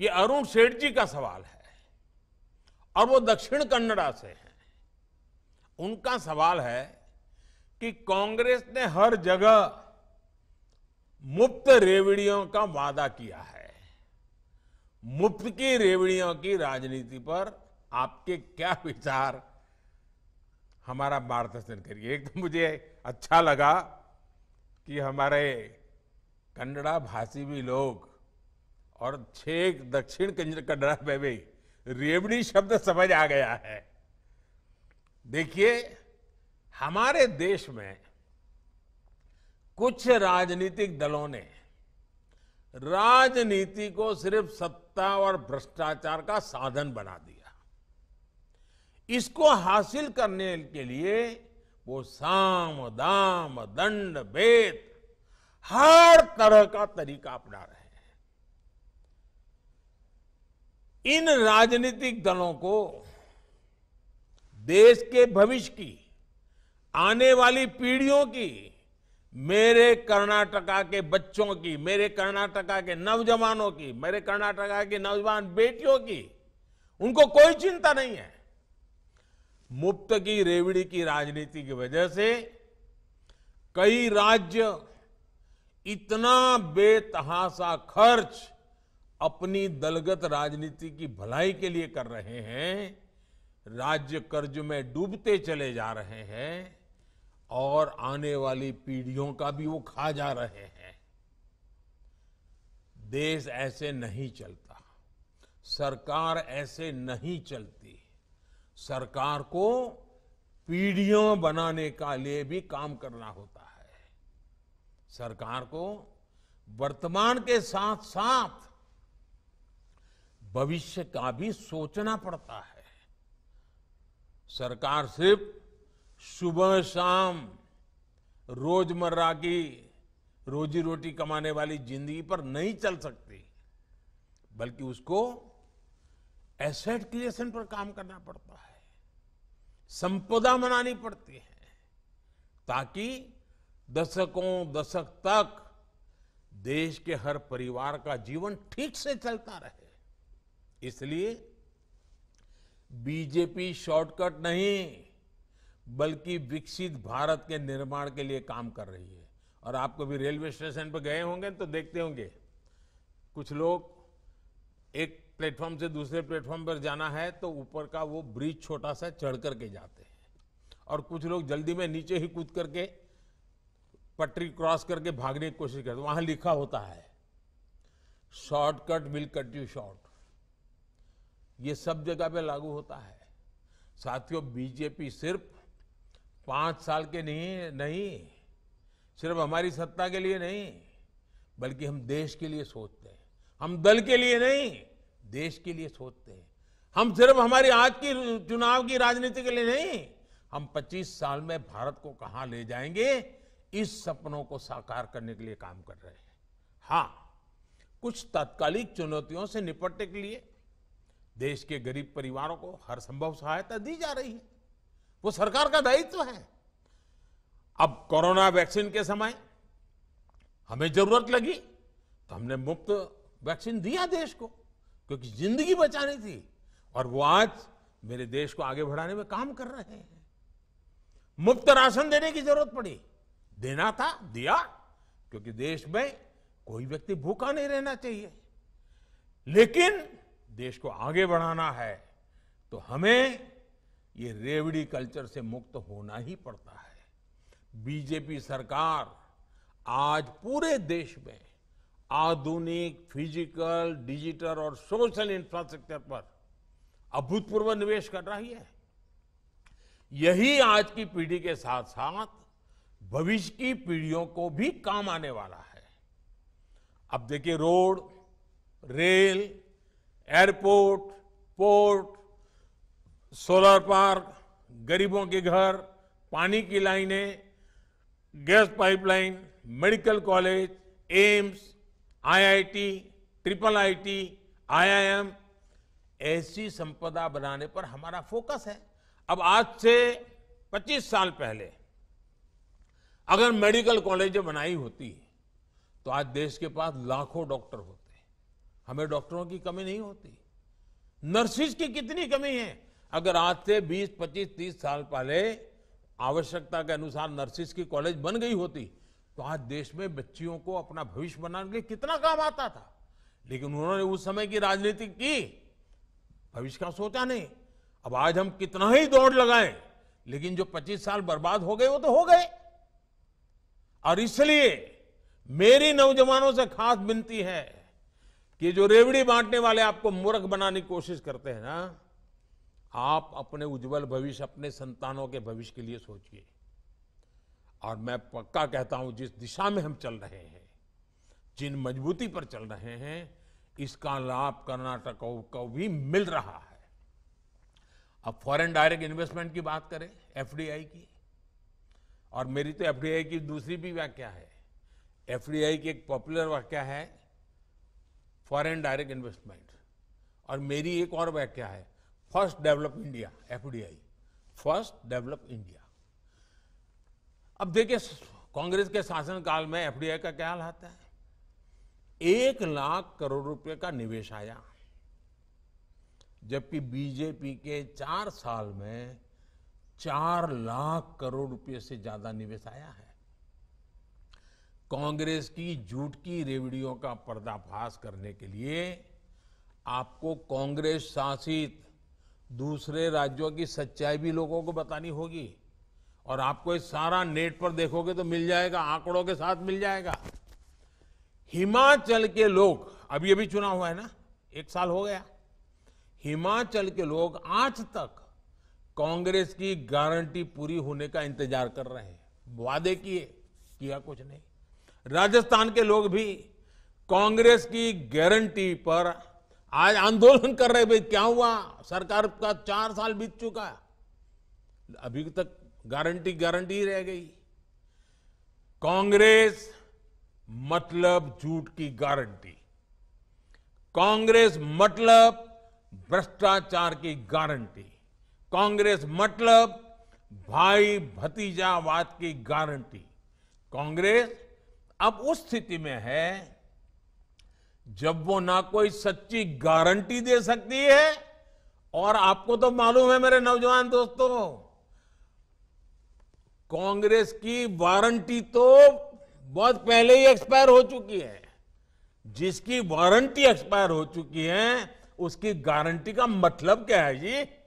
ये अरुण सेठ जी का सवाल है और वो दक्षिण कन्नड़ा से हैं उनका सवाल है कि कांग्रेस ने हर जगह मुफ्त रेवड़ियों का वादा किया है मुफ्त की रेवड़ियों की राजनीति पर आपके क्या विचार हमारा मार्गदर्शन करिए एक तो मुझे अच्छा लगा कि हमारे कन्नड़ा भाषी भी लोग और छेक दक्षिण कटरा में भी रेवड़ी शब्द समझ आ गया है देखिए हमारे देश में कुछ राजनीतिक दलों ने राजनीति को सिर्फ सत्ता और भ्रष्टाचार का साधन बना दिया इसको हासिल करने के लिए वो साम दाम दंड भेद हर तरह का तरीका अपना रहे इन राजनीतिक दलों को देश के भविष्य की आने वाली पीढ़ियों की मेरे कर्नाटका के बच्चों की मेरे कर्नाटका के नौजवानों की मेरे कर्नाटका की नौजवान बेटियों की उनको कोई चिंता नहीं है मुफ्त की रेवड़ी की राजनीति की वजह से कई राज्य इतना बेतहासा खर्च अपनी दलगत राजनीति की भलाई के लिए कर रहे हैं राज्य कर्ज में डूबते चले जा रहे हैं और आने वाली पीढ़ियों का भी वो खा जा रहे हैं देश ऐसे नहीं चलता सरकार ऐसे नहीं चलती सरकार को पीढ़ियों बनाने का लिए भी काम करना होता है सरकार को वर्तमान के साथ साथ भविष्य का भी सोचना पड़ता है सरकार सिर्फ सुबह शाम रोजमर्रा की रोजी रोटी कमाने वाली जिंदगी पर नहीं चल सकती बल्कि उसको एसेट क्रिएशन पर काम करना पड़ता है संपदा मनानी पड़ती है ताकि दशकों दशक तक देश के हर परिवार का जीवन ठीक से चलता रहे इसलिए बीजेपी शॉर्टकट नहीं बल्कि विकसित भारत के निर्माण के लिए काम कर रही है और आप कभी रेलवे स्टेशन पर गए होंगे तो देखते होंगे कुछ लोग एक प्लेटफॉर्म से दूसरे प्लेटफॉर्म पर जाना है तो ऊपर का वो ब्रिज छोटा सा चढ़ करके जाते हैं और कुछ लोग जल्दी में नीचे ही कूद करके पटरी क्रॉस करके भागने की कोशिश करते वहां लिखा होता है shortcut will cut you short ये सब जगह पे लागू होता है साथियों बीजेपी सिर्फ पाँच साल के नहीं नहीं सिर्फ हमारी सत्ता के लिए नहीं बल्कि हम देश के लिए सोचते हैं हम दल के लिए नहीं देश के लिए सोचते हैं हम सिर्फ हमारी आज की चुनाव की राजनीति के लिए नहीं हम 25 साल में भारत को कहाँ ले जाएंगे इस सपनों को साकार करने के लिए काम कर रहे हैं हाँ कुछ तात्कालिक चुनौतियों से निपटने के लिए देश के गरीब परिवारों को हर संभव सहायता दी जा रही है वो सरकार का दायित्व है अब कोरोना वैक्सीन के समय हमें जरूरत लगी तो हमने मुफ्त वैक्सीन दिया देश को क्योंकि जिंदगी बचानी थी और वो आज मेरे देश को आगे बढ़ाने में काम कर रहे हैं मुफ्त राशन देने की जरूरत पड़ी देना था दिया क्योंकि देश में कोई व्यक्ति भूखा नहीं रहना चाहिए लेकिन देश को आगे बढ़ाना है तो हमें ये रेवड़ी कल्चर से मुक्त होना ही पड़ता है बीजेपी सरकार आज पूरे देश में आधुनिक फिजिकल डिजिटल और सोशल इंफ्रास्ट्रक्चर पर अभूतपूर्व निवेश कर रही है यही आज की पीढ़ी के साथ साथ भविष्य की पीढ़ियों को भी काम आने वाला है अब देखिए road rail airport port solar park गरीबों के घर पानी की लाइनें gas pipeline medical college AIIMS IIT triple IT IIM ऐसी संपदा बनाने पर हमारा फोकस है अब आज से 25 साल पहले अगर मेडिकल कॉलेजें बनाई होती तो आज देश के पास लाखों डॉक्टर होते हमें डॉक्टरों की कमी नहीं होती नर्सिस की कितनी कमी है अगर आज से 20, 25, 30 साल पहले आवश्यकता के अनुसार नर्सिस की कॉलेज बन गई होती तो आज देश में बच्चियों को अपना भविष्य बनाने के लिए कितना काम आता था लेकिन उन्होंने उस समय की राजनीति की भविष्य का सोचा नहीं अब आज हम कितना ही दौड़ लगाएं लेकिन जो 25 साल बर्बाद हो गए वो तो हो गए और इसलिए मेरी नौजवानों से खास विनती है कि जो रेवड़ी बांटने वाले आपको मूर्ख बनाने की कोशिश करते हैं ना आप अपने उज्जवल भविष्य अपने संतानों के भविष्य के लिए सोचिए और मैं पक्का कहता हूं जिस दिशा में हम चल रहे हैं जिन मजबूती पर चल रहे हैं इसका लाभ कर्नाटक को भी मिल रहा है अब फॉरेन डायरेक्ट इन्वेस्टमेंट की बात करें एफडीआई की और मेरी तो एफडीआई की दूसरी भी व्याख्या है एफडीआई की एक पॉपुलर व्याख्या है फॉरेन डायरेक्ट इन्वेस्टमेंट और मेरी एक और व्याख्या है first develop India F first develop India अब देखिए कांग्रेस के शासनकाल में एफ का क्या हालत है एक लाख करोड़ रुपए का निवेश आया जबकि बीजेपी के चार साल में चार लाख करोड़ रुपए से ज्यादा निवेश आया है कांग्रेस की झूठ की रेवड़ियों का पर्दाफाश करने के लिए आपको कांग्रेस शासित दूसरे राज्यों की सच्चाई भी लोगों को बतानी होगी और आपको ये सारा नेट पर देखोगे तो मिल जाएगा आंकड़ों के साथ मिल जाएगा हिमाचल के लोग अभी अभी चुनाव हुआ है ना एक साल हो गया हिमाचल के लोग आज तक कांग्रेस की गारंटी पूरी होने का इंतजार कर रहे हैं वादे किए किया कुछ नहीं राजस्थान के लोग भी कांग्रेस की गारंटी पर आज आंदोलन कर रहे भाई क्या हुआ सरकार का चार साल बीत चुका अभी तक गारंटी गारंटी रह गई कांग्रेस मतलब झूठ की गारंटी कांग्रेस मतलब भ्रष्टाचार की गारंटी कांग्रेस मतलब भाई भतीजावाद की गारंटी कांग्रेस अब उस स्थिति में है जब वो ना कोई सच्ची गारंटी दे सकती है और आपको तो मालूम है मेरे नौजवान दोस्तों कांग्रेस की वारंटी तो बहुत पहले ही एक्सपायर हो चुकी है जिसकी वारंटी एक्सपायर हो चुकी है उसकी गारंटी का मतलब क्या है जी